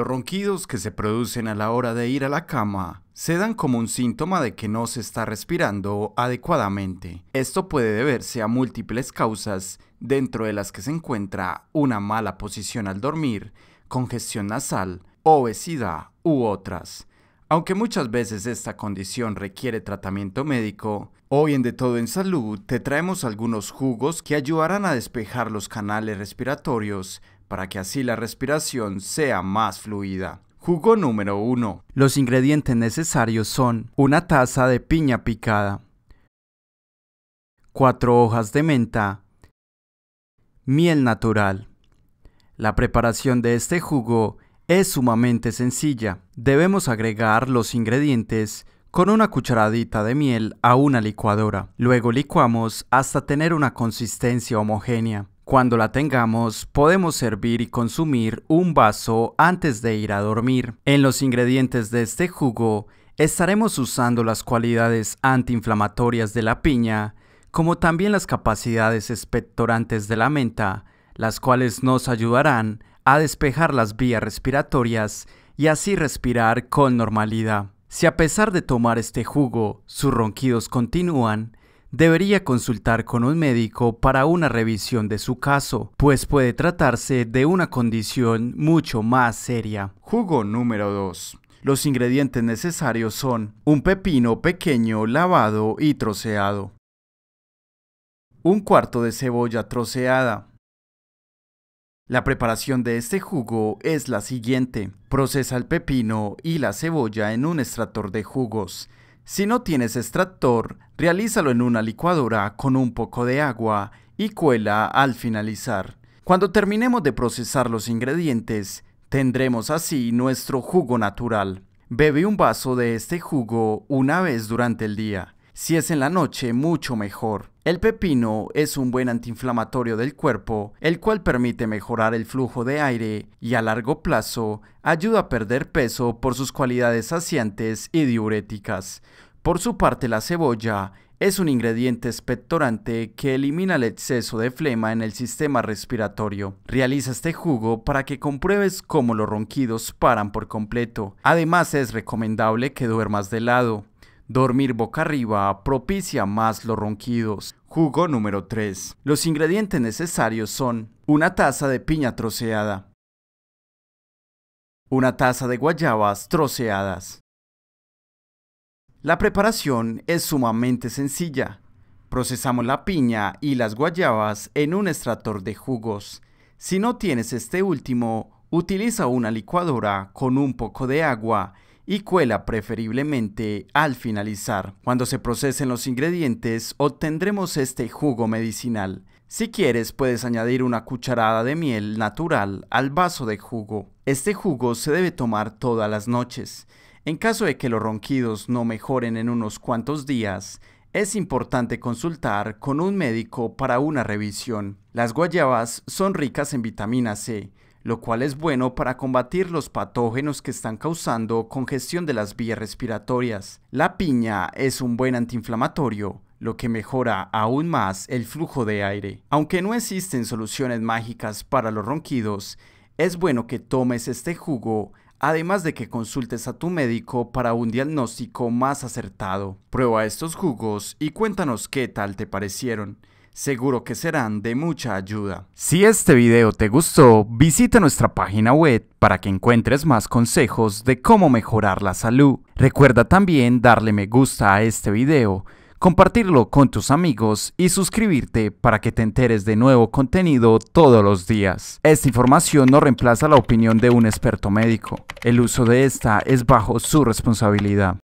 Los ronquidos que se producen a la hora de ir a la cama se dan como un síntoma de que no se está respirando adecuadamente. Esto puede deberse a múltiples causas, dentro de las que se encuentra una mala posición al dormir, congestión nasal, obesidad u otras. Aunque muchas veces esta condición requiere tratamiento médico, hoy en De Todo en Salud te traemos algunos jugos que ayudarán a despejar los canales respiratorios para que así la respiración sea más fluida. Jugo número 1. Los ingredientes necesarios son una taza de piña picada, cuatro hojas de menta, miel natural. La preparación de este jugo es sumamente sencilla. Debemos agregar los ingredientes con una cucharadita de miel a una licuadora. Luego licuamos hasta tener una consistencia homogénea. Cuando la tengamos, podemos servir y consumir un vaso antes de ir a dormir. En los ingredientes de este jugo estaremos usando las cualidades antiinflamatorias de la piña, como también las capacidades expectorantes de la menta, las cuales nos ayudarán a despejar las vías respiratorias y así respirar con normalidad. Si a pesar de tomar este jugo, sus ronquidos continúan, debería consultar con un médico para una revisión de su caso, pues puede tratarse de una condición mucho más seria. Jugo número 2. Los ingredientes necesarios son un pepino pequeño lavado y troceado, un cuarto de cebolla troceada. La preparación de este jugo es la siguiente. Procesa el pepino y la cebolla en un extractor de jugos. Si no tienes extractor, realízalo en una licuadora con un poco de agua y cuela al finalizar. Cuando terminemos de procesar los ingredientes, tendremos así nuestro jugo natural. Bebe un vaso de este jugo una vez durante el día. Si es en la noche, mucho mejor. El pepino es un buen antiinflamatorio del cuerpo, el cual permite mejorar el flujo de aire y a largo plazo ayuda a perder peso por sus cualidades saciantes y diuréticas. Por su parte, la cebolla es un ingrediente expectorante que elimina el exceso de flema en el sistema respiratorio. Realiza este jugo para que compruebes cómo los ronquidos paran por completo. Además, es recomendable que duermas de lado. Dormir boca arriba propicia más los ronquidos. Jugo número 3. Los ingredientes necesarios son una taza de piña troceada, una taza de guayabas troceadas. La preparación es sumamente sencilla. Procesamos la piña y las guayabas en un extractor de jugos. Si no tienes este último, utiliza una licuadora con un poco de agua y cuela preferiblemente al finalizar. Cuando se procesen los ingredientes obtendremos este jugo medicinal. Si quieres puedes añadir una cucharada de miel natural al vaso de jugo. Este jugo se debe tomar todas las noches. En caso de que los ronquidos no mejoren en unos cuantos días, es importante consultar con un médico para una revisión. Las guayabas son ricas en vitamina C, lo cual es bueno para combatir los patógenos que están causando congestión de las vías respiratorias. La piña es un buen antiinflamatorio, lo que mejora aún más el flujo de aire. Aunque no existen soluciones mágicas para los ronquidos, es bueno que tomes este jugo, además de que consultes a tu médico para un diagnóstico más acertado. Prueba estos jugos y cuéntanos qué tal te parecieron seguro que serán de mucha ayuda. Si este video te gustó, visita nuestra página web para que encuentres más consejos de cómo mejorar la salud. Recuerda también darle me gusta a este video, compartirlo con tus amigos y suscribirte para que te enteres de nuevo contenido todos los días. Esta información no reemplaza la opinión de un experto médico. El uso de esta es bajo su responsabilidad.